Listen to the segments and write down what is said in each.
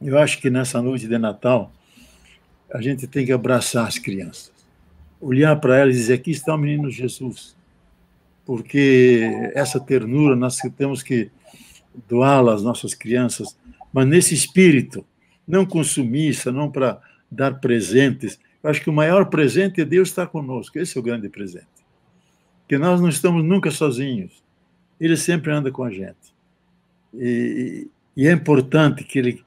Eu acho que nessa noite de Natal, a gente tem que abraçar as crianças, olhar para elas e dizer: aqui está o menino Jesus, porque essa ternura nós temos que doá-la às nossas crianças, mas nesse espírito, não consumista, não para dar presentes. Eu acho que o maior presente é Deus estar conosco, esse é o grande presente. Que nós não estamos nunca sozinhos, Ele sempre anda com a gente. E, e é importante que Ele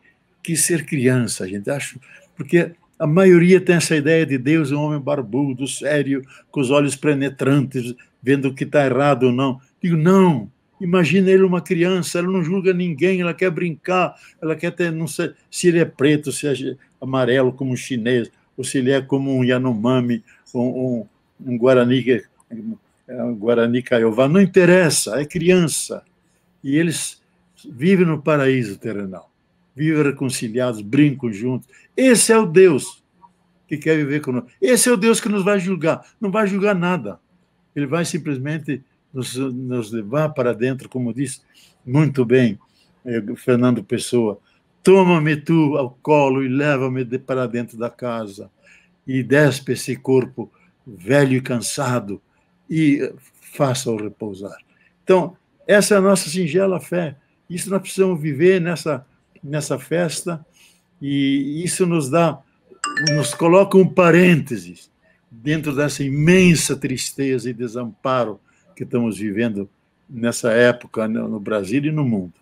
ser criança, a gente. acha porque a maioria tem essa ideia de Deus, é um homem barbudo, sério, com os olhos penetrantes, vendo o que está errado ou não. Digo, não. Imagina ele uma criança, ela não julga ninguém, ela quer brincar, ela quer ter, não sei se ele é preto, se é amarelo, como um chinês, ou se ele é como um Yanomami, um, um, um Guarani, é um Guarani Caiová, não interessa, é criança. E eles vivem no paraíso terrenal vivem reconciliados, brincam juntos. Esse é o Deus que quer viver conosco. Esse é o Deus que nos vai julgar. Não vai julgar nada. Ele vai simplesmente nos, nos levar para dentro, como diz muito bem eh, Fernando Pessoa. Toma-me tu ao colo e leva-me de, para dentro da casa. E despe esse corpo velho e cansado e faça-o repousar. Então, essa é a nossa singela fé. Isso nós precisamos viver nessa nessa festa e isso nos dá, nos coloca um parênteses dentro dessa imensa tristeza e desamparo que estamos vivendo nessa época no Brasil e no mundo.